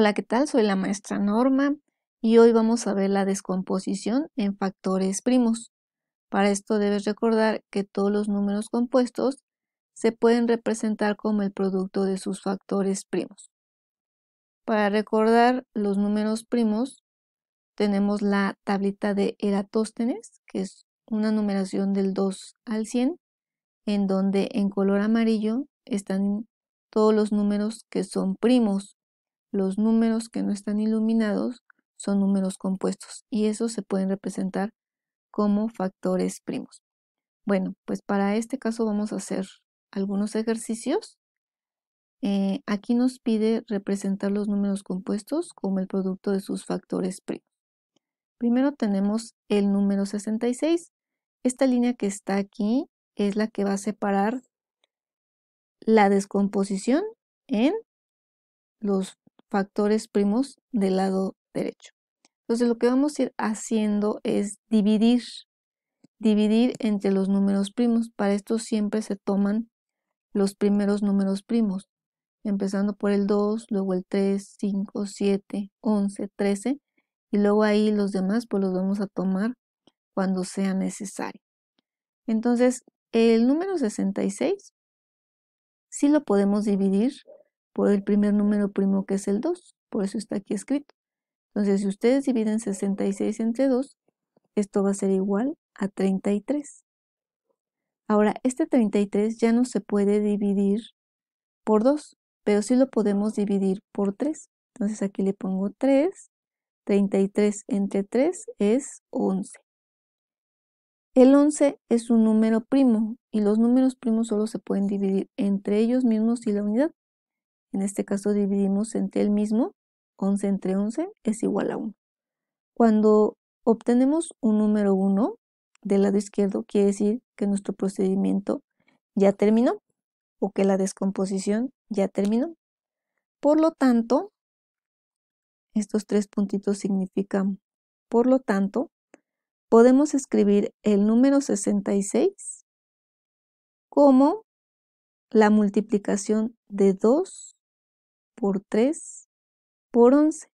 Hola, ¿qué tal? Soy la maestra Norma y hoy vamos a ver la descomposición en factores primos. Para esto debes recordar que todos los números compuestos se pueden representar como el producto de sus factores primos. Para recordar los números primos, tenemos la tablita de Eratóstenes, que es una numeración del 2 al 100, en donde en color amarillo están todos los números que son primos los números que no están iluminados son números compuestos y esos se pueden representar como factores primos. Bueno, pues para este caso vamos a hacer algunos ejercicios. Eh, aquí nos pide representar los números compuestos como el producto de sus factores primos. Primero tenemos el número 66. Esta línea que está aquí es la que va a separar la descomposición en los factores primos del lado derecho. Entonces lo que vamos a ir haciendo es dividir, dividir entre los números primos. Para esto siempre se toman los primeros números primos, empezando por el 2, luego el 3, 5, 7, 11, 13 y luego ahí los demás pues los vamos a tomar cuando sea necesario. Entonces el número 66 sí lo podemos dividir por el primer número primo que es el 2, por eso está aquí escrito. Entonces, si ustedes dividen 66 entre 2, esto va a ser igual a 33. Ahora, este 33 ya no se puede dividir por 2, pero sí lo podemos dividir por 3. Entonces aquí le pongo 3, 33 entre 3 es 11. El 11 es un número primo y los números primos solo se pueden dividir entre ellos mismos y la unidad. En este caso dividimos entre el mismo, 11 entre 11 es igual a 1. Cuando obtenemos un número 1 del lado izquierdo, quiere decir que nuestro procedimiento ya terminó o que la descomposición ya terminó. Por lo tanto, estos tres puntitos significan, por lo tanto, podemos escribir el número 66 como la multiplicación de 2 por 3 por 11,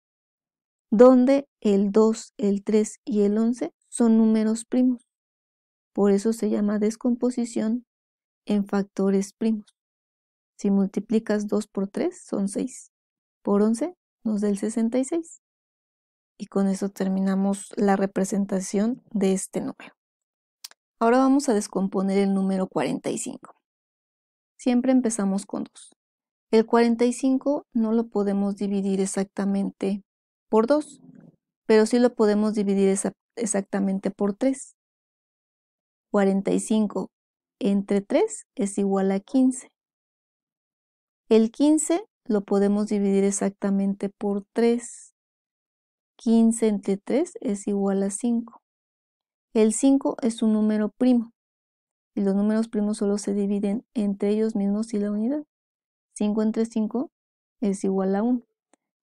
donde el 2, el 3 y el 11 son números primos. Por eso se llama descomposición en factores primos. Si multiplicas 2 por 3 son 6, por 11 nos da el 66. Y con eso terminamos la representación de este número. Ahora vamos a descomponer el número 45. Siempre empezamos con 2. El 45 no lo podemos dividir exactamente por 2, pero sí lo podemos dividir exactamente por 3. 45 entre 3 es igual a 15. El 15 lo podemos dividir exactamente por 3. 15 entre 3 es igual a 5. El 5 es un número primo y los números primos solo se dividen entre ellos mismos y la unidad. 5 entre 5 es igual a 1.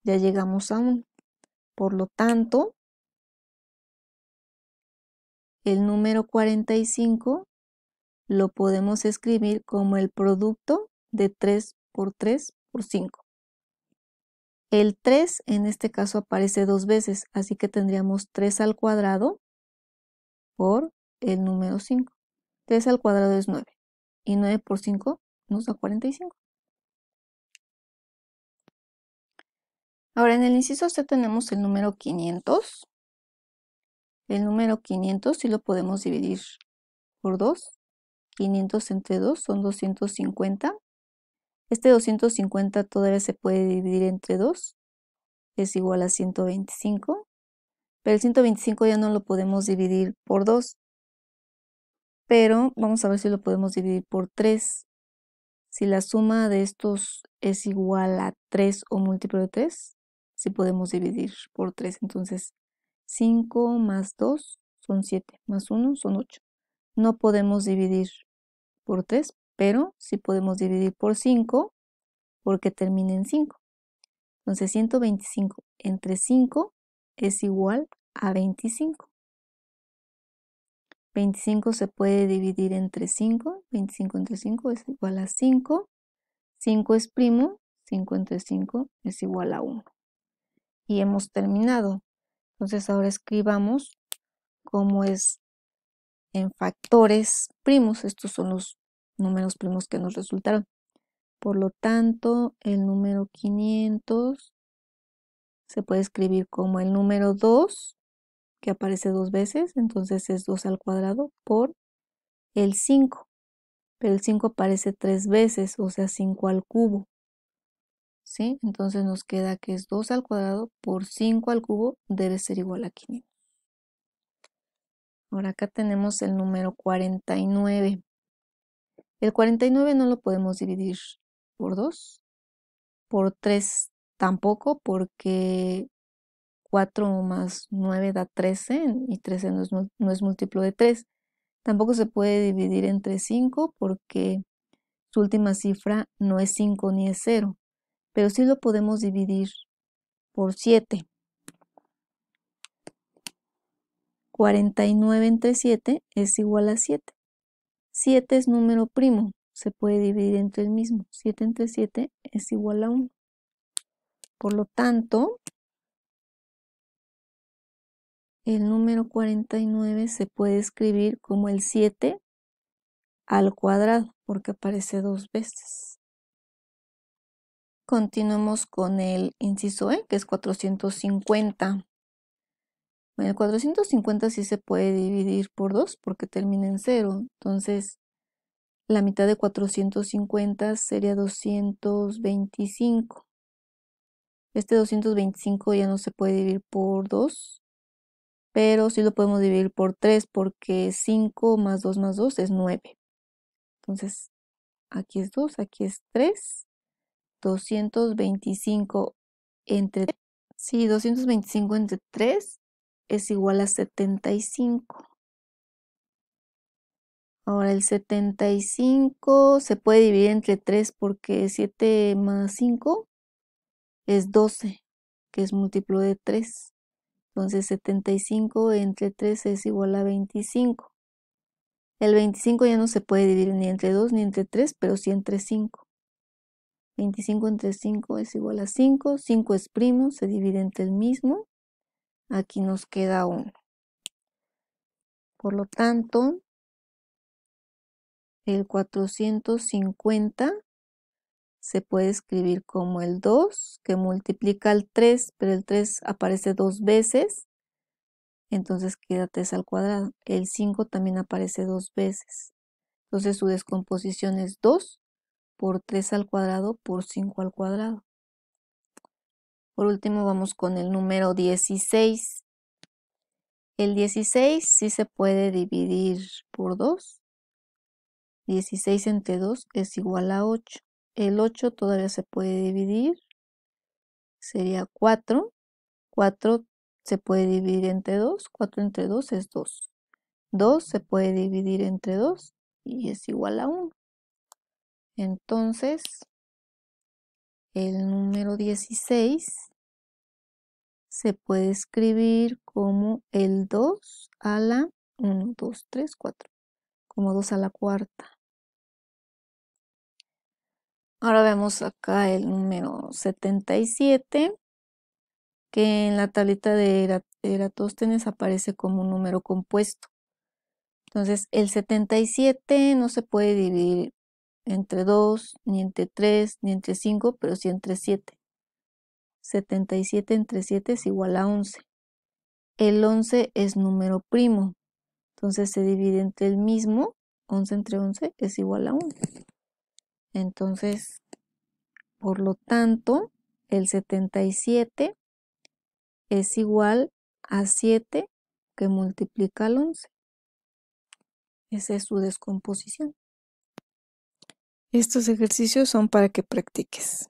Ya llegamos a 1. Por lo tanto, el número 45 lo podemos escribir como el producto de 3 por 3 por 5. El 3 en este caso aparece dos veces, así que tendríamos 3 al cuadrado por el número 5. 3 al cuadrado es 9 y 9 por 5 nos da 45. Ahora en el inciso C tenemos el número 500. El número 500 si lo podemos dividir por 2. 500 entre 2 son 250. Este 250 todavía se puede dividir entre 2. Es igual a 125. Pero el 125 ya no lo podemos dividir por 2. Pero vamos a ver si lo podemos dividir por 3. Si la suma de estos es igual a 3 o múltiplo de 3, si podemos dividir por 3. Entonces, 5 más 2 son 7, más 1 son 8. No podemos dividir por 3, pero sí podemos dividir por 5 porque termina en 5. Entonces, 125 entre 5 es igual a 25. 25 se puede dividir entre 5, 25 entre 5 es igual a 5, 5 es primo, 5 entre 5 es igual a 1 y hemos terminado. Entonces ahora escribamos cómo es en factores primos. Estos son los números primos que nos resultaron. Por lo tanto, el número 500 se puede escribir como el número 2, que aparece dos veces, entonces es 2 al cuadrado, por el 5. Pero el 5 aparece tres veces, o sea, 5 al cubo. Entonces nos queda que es 2 al cuadrado por 5 al cubo debe ser igual a 500. Ahora acá tenemos el número 49. El 49 no lo podemos dividir por 2, por 3 tampoco, porque 4 más 9 da 13 y 13 no es, no es múltiplo de 3. Tampoco se puede dividir entre 5 porque su última cifra no es 5 ni es 0 pero sí lo podemos dividir por 7. 49 entre 7 es igual a 7. 7 es número primo, se puede dividir entre el mismo. 7 entre 7 es igual a 1. Por lo tanto, el número 49 se puede escribir como el 7 al cuadrado, porque aparece dos veces. Continuamos con el inciso E, que es 450. Bueno, 450 sí se puede dividir por 2 porque termina en 0. Entonces, la mitad de 450 sería 225. Este 225 ya no se puede dividir por 2, pero sí lo podemos dividir por 3 porque 5 más 2 más 2 es 9. Entonces, aquí es 2, aquí es 3 225 entre, sí, 225 entre 3 es igual a 75. Ahora el 75 se puede dividir entre 3 porque 7 más 5 es 12, que es múltiplo de 3. Entonces 75 entre 3 es igual a 25. El 25 ya no se puede dividir ni entre 2 ni entre 3, pero sí entre 5. 25 entre 5 es igual a 5. 5 es primo, se divide entre el mismo. Aquí nos queda 1. Por lo tanto, el 450 se puede escribir como el 2 que multiplica al 3, pero el 3 aparece dos veces, entonces queda 3 al cuadrado. El 5 también aparece dos veces, entonces su descomposición es 2 por 3 al cuadrado por 5 al cuadrado. Por último vamos con el número 16. El 16 sí se puede dividir por 2. 16 entre 2 es igual a 8. El 8 todavía se puede dividir. Sería 4. 4 se puede dividir entre 2. 4 entre 2 es 2. 2 se puede dividir entre 2 y es igual a 1. Entonces, el número 16 se puede escribir como el 2 a la 1, 2, 3, 4, como 2 a la cuarta. Ahora vemos acá el número 77, que en la tablita de Eratóstenes aparece como un número compuesto. Entonces, el 77 no se puede dividir entre 2, ni entre 3, ni entre 5, pero sí entre 7. 77 entre 7 es igual a 11. El 11 es número primo, entonces se divide entre el mismo, 11 entre 11 es igual a 1. Entonces, por lo tanto, el 77 es igual a 7 que multiplica al 11. Esa es su descomposición. Estos ejercicios son para que practiques.